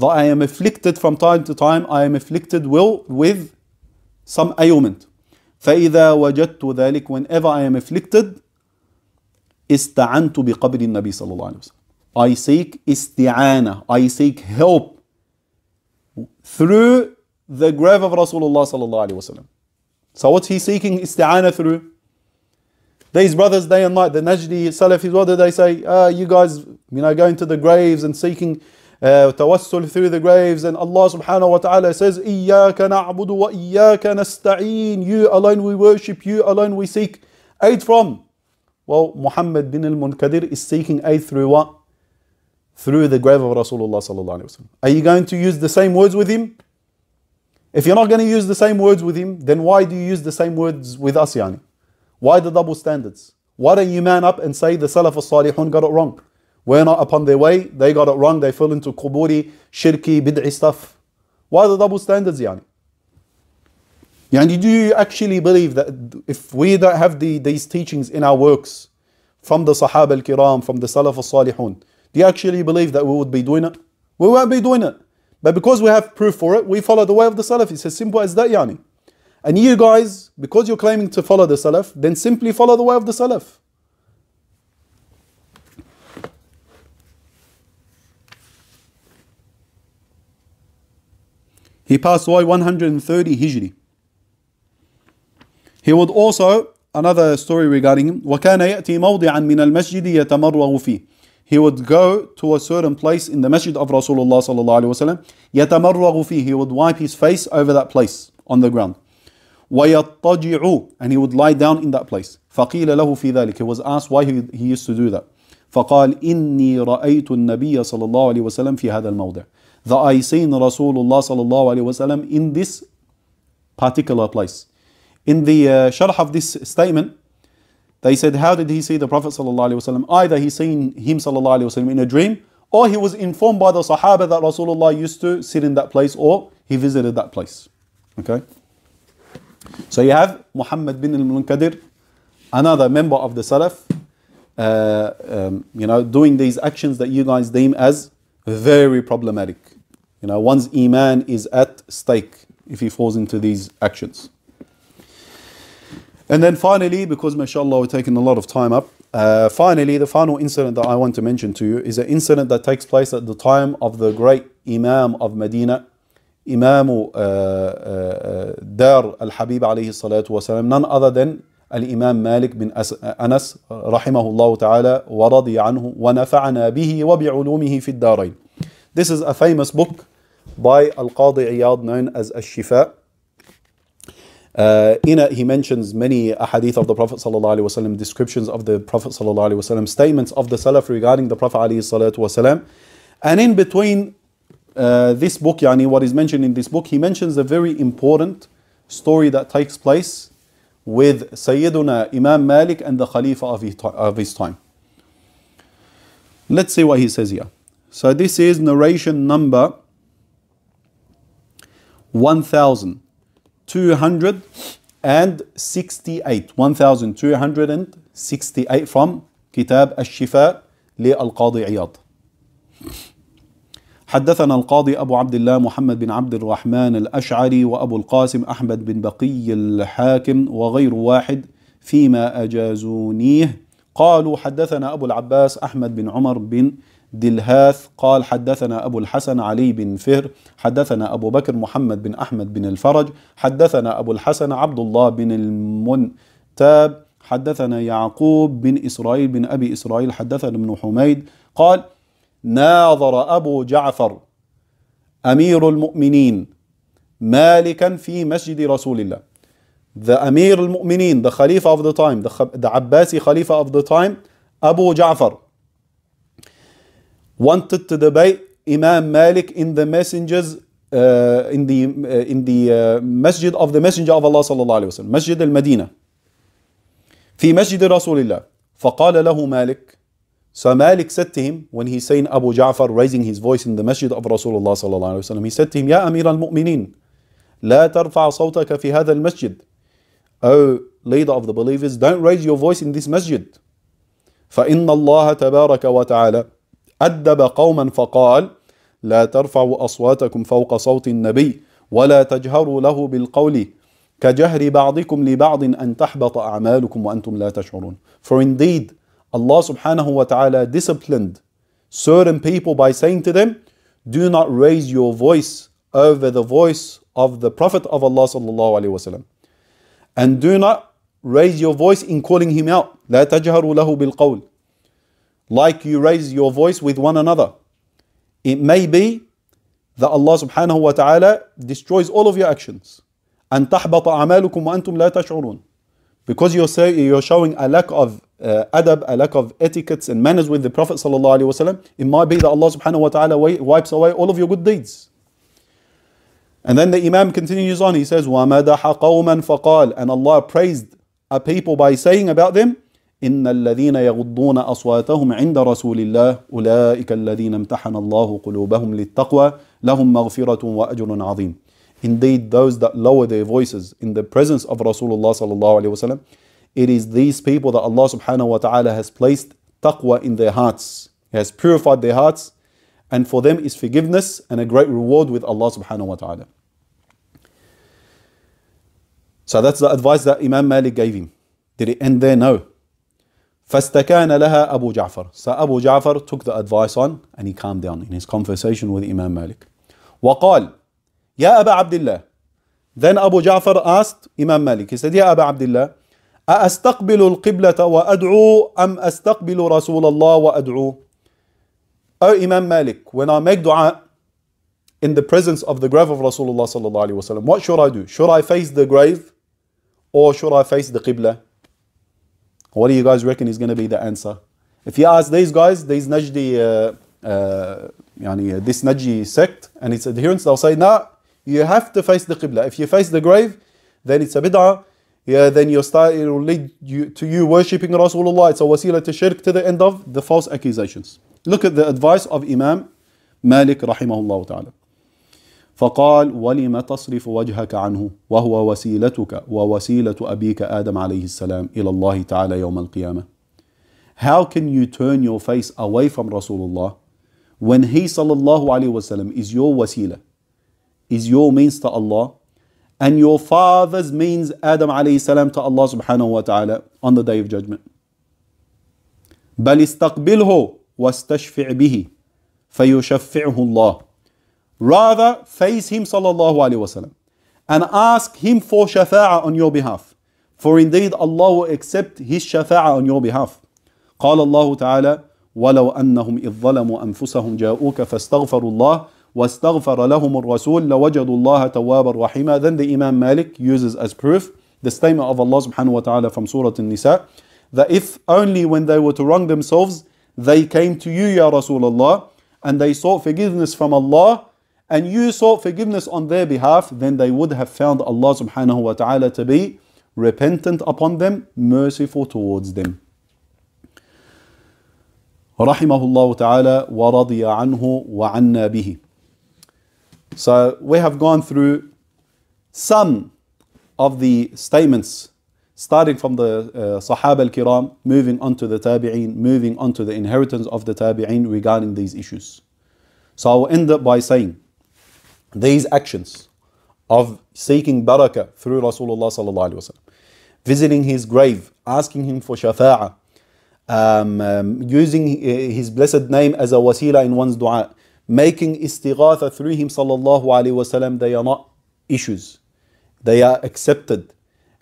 that I am afflicted from time to time I am afflicted will with some ailment فإذا وجدت ذلك whenever I am afflicted استعنت بقبر النبي صلى الله عليه وسلم I seek استعانة I seek help through the grave of Rasulullah sallallahu alaihi wasallam. So what's he seeking isti'ana through? These brothers day and night, the Najdi Salafis, what do they say? Uh, you guys, you know, going to the graves and seeking uh, tawassul through the graves and Allah subhanahu wa ta'ala says, إِيَّاكَ نَعْبُدُ وَإِيَّاكَ نَسْتَعِينَ You alone we worship, you alone we seek aid from. Well, Muhammad bin al-Munkadir is seeking aid through what? through the grave of Rasulullah sallallahu alaihi wasallam. Are you going to use the same words with him? If you're not going to use the same words with him, then why do you use the same words with us, yani? Why the double standards? Why don't you man up and say the Salaf al-Salihun got it wrong? We're not upon their way, they got it wrong, they fell into kuburi, shirki, bid'i stuff. Why the double standards, yani? Yani, do you actually believe that if we don't have the, these teachings in our works from the Sahaba al-Kiram, from the Salaf al-Salihun, do you actually believe that we would be doing it? We won't be doing it. But because we have proof for it, we follow the way of the Salaf. It's as simple as that, Yani. And you guys, because you're claiming to follow the Salaf, then simply follow the way of the Salaf. He passed away 130 Hijri. He would also, another story regarding him, وَكَانَ يَأْتِي مَوْضِعًا مِنَ الْمَسْجِدِ يَتَمَرَّغُ فِيهِ he would go to a certain place in the masjid of Rasulullah sallallahu alaihi wasallam. فيه he would wipe his face over that place on the ground. ويضطجع and he would lie down in that place. فقيل له في ذلك he was asked why he, he used to do that. فقال إني رأيت النبي صلى الله عليه وسلم في هذا الموضع. The I seen Rasulullah صلى الله عليه وسلم in this particular place. In the uh, sharh of this statement, they said, How did he see the Prophet? ﷺ? Either he seen him وسلم, in a dream, or he was informed by the Sahaba that Rasulullah used to sit in that place, or he visited that place. Okay? So you have Muhammad bin al Munkadir, another member of the Salaf, uh, um, you know, doing these actions that you guys deem as very problematic. You know, one's Iman is at stake if he falls into these actions. And then finally, because mashallah we're taking a lot of time up, uh, finally the final incident that I want to mention to you is an incident that takes place at the time of the great Imam of Medina, Imam uh, uh, uh, Dar al-Habib alayhi salatu wasalam, none other than الإمام مالك بن أنس رحمه الله تعالى ورضي عنه ونفعنا به وبعلومه في الدارين. This is a famous book by Al-Qadi Iyad known as Al-Shifa. Uh, in it, he mentions many ahadith of the Prophet ﷺ, descriptions of the Prophet ﷺ, statements of the Salaf regarding the Prophet ﷺ. And in between uh, this book, yani what is mentioned in this book, he mentions a very important story that takes place with Sayyiduna Imam Malik and the Khalifa of his time. Let's see what he says here. So this is narration number 1000. 1268 1268 from كتاب الشفاء للقاضي عياض حدثنا القاضي أبو عبد الله محمد بن عبد الرحمن الأشعري وأبو القاسم أحمد بن بقي الحاكم وغير واحد فيما أجازونيه قالوا حدثنا أبو العباس أحمد بن عمر بن دلهاث قال حدثنا أبو الحسن علي بن فهر حدثنا أبو بكر محمد بن أحمد بن الفرج حدثنا أبو الحسن عبد الله بن المنتاب حدثنا يعقوب بن إسرائيل بن أبي إسرائيل حدثنا ابن حميد قال ناظر أبو جعفر أمير المؤمنين مالكا في مسجد رسول الله The أمير المؤمنين ذا the of the time, the, the خليفة of the time, أبو جعفر wanted to debate Imam Malik in the messengers uh, in the uh, in the uh, masjid of the messenger of Allah صلى الله عليه وسلم مسجد المدينة في مسجد رسول الله فقال له مالك So Malik said to him when he saying Abu Ja'far raising his voice in the masjid of Rasulullah صلى الله عليه وسلم he said to him يا أمير المؤمنين لا ترفع صوتك في هذا المسجد O leader of the believers don't raise your voice in this masjid فإن الله تبارك وتعالى أدب قوما فقال لا ترفعوا أصواتكم فوق صوت النبي ولا تجهروا له بالقول كجهر بعضكم لبعض أن تحبط أعمالكم وأنتم لا تشعرون For indeed Allah subhanahu wa ta'ala disciplined certain people by saying to them do not raise your voice over the voice of the Prophet of Allah sallallahu alayhi wa sallam. and do not raise your voice in calling him out لا تجهروا له بالقول like you raise your voice with one another. It may be that Allah subhanahu wa ta'ala destroys all of your actions. And تَحْبَطَ أَعْمَالُكُمْ وَأَنْتُمْ لَا تَشْعُرُونَ Because you're, say, you're showing a lack of uh, adab, a lack of etiquettes and manners with the Prophet sallallahu alaihi wasallam, it might be that Allah subhanahu wa ta'ala wipes away all of your good deeds. And then the Imam continues on, he says, وَمَدَحَ قَوْمًا فَقَالَ And Allah praised a people by saying about them, إن الذين يغضون أصواتهم عند رسول الله أولئك الذين امتحن الله قلوبهم للتقوى لهم مغفرة وأجر عظيم Indeed those that lower their voices in the presence of Rasulullah صلى الله عليه وسلم It is these people that Allah subhanahu wa ta'ala has placed taqwa in their hearts He has purified their hearts and for them is forgiveness and a great reward with Allah subhanahu wa ta'ala So that's the advice that Imam Malik gave him. Did it end there? No. فاستكان لها أبو جعفر So أبو جعفر took the advice on and he calmed down in his conversation with Imam Malik. وقال يا أبا عبد الله Then Abu جعفر asked Imam Malik, he said, يا أبا عبد الله أستقبل القبلة وأدعو أم أستقبل رسول الله وأدعو أو Imam Malik, when I make dua in the presence of the grave of Rasulullah الله عليه وسلم what should I do? Should I face the grave or should I face the qibla? What do you guys reckon is going to be the answer? If you ask these guys, these Najdi, uh, uh, yani, uh, this Najdi sect and its adherents, they'll say, nah, you have to face the Qibla. If you face the grave, then it's a bid'ah. Yeah, then you start, it will lead you to you worshipping Rasulullah. It's a wasila to shirk to the end of the false accusations. Look at the advice of Imam Malik rahimahullah ta'ala. فقال ولم تصرف وجهك عنه وهو وسيلتك ووسيلة أبيك آدم عليه السلام إلى الله تعالى يوم القيامة How can you turn your face away from Rasulullah when he صلى الله عليه وسلم is your وسيلة is your means to Allah and your father's means Adam عليه السلام to Allah سبحانه وتعالى on the day of judgment بل استقبله واستشفع به فيشفعه الله Rather, face him sallallahu alaihi wasallam and ask him for shafa'a on your behalf. For indeed Allah will accept his shafa'a on your behalf. قال الله تعالى ولو أنهم إذ ظلموا أنفسهم جاءوك فاستغفروا الله واستغفر لهم الرسول لوجدوا الله توابا رحيما Then the Imam Malik uses as proof the statement of Allah subhanahu wa ta'ala from Surah An-Nisa that if only when they were to wrong themselves they came to you Ya Rasulullah and they sought forgiveness from Allah and you sought forgiveness on their behalf, then they would have found Allah subhanahu wa ta'ala to be repentant upon them, merciful towards them. رحمه الله تعالى ورضي عنه وعنا به So we have gone through some of the statements starting from the uh, Sahaba al-Kiram, moving on to the Tabi'in, moving on to the inheritance of the Tabi'in regarding these issues. So I will end up by saying these actions of seeking barakah through Rasulullah visiting his grave, asking him for shafa'a, um, um, using eh, his blessed name as a wasila in one's dua, making istighatha through him sallallahu they are not issues. They are accepted.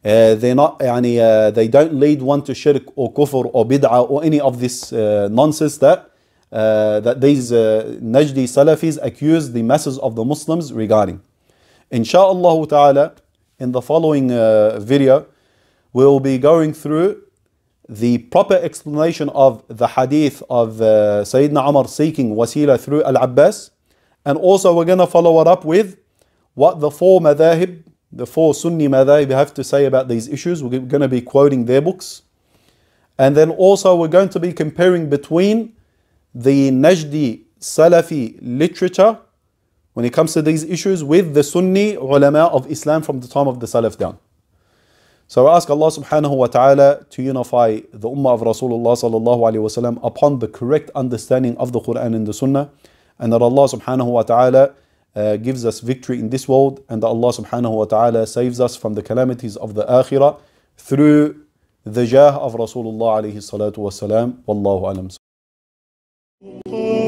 Uh, they're not, uh, they don't lead one to shirk or kufr or bid'ah or any of this uh, nonsense that uh, that these uh, Najdi Salafis accuse the masses of the Muslims regarding. Insha'Allah ta'ala, in the following uh, video, we'll be going through the proper explanation of the hadith of uh, Sayyidina Umar seeking wasila through Al-Abbas. And also we're going to follow it up with what the four madhahib, the four Sunni madhahib have to say about these issues. We're going to be quoting their books. And then also we're going to be comparing between the Najdi Salafi literature when it comes to these issues with the Sunni ulama of Islam from the time of the Salaf down. So I ask Allah subhanahu wa ta'ala to unify the Ummah of Rasulullah sallallahu alayhi wasallam upon the correct understanding of the Quran and the Sunnah, and that Allah subhanahu wa ta'ala uh, gives us victory in this world, and that Allah subhanahu wa ta'ala saves us from the calamities of the Akhirah through the jah of Rasulullah alayhi salatu wasalam. Wallahu alam. Oh.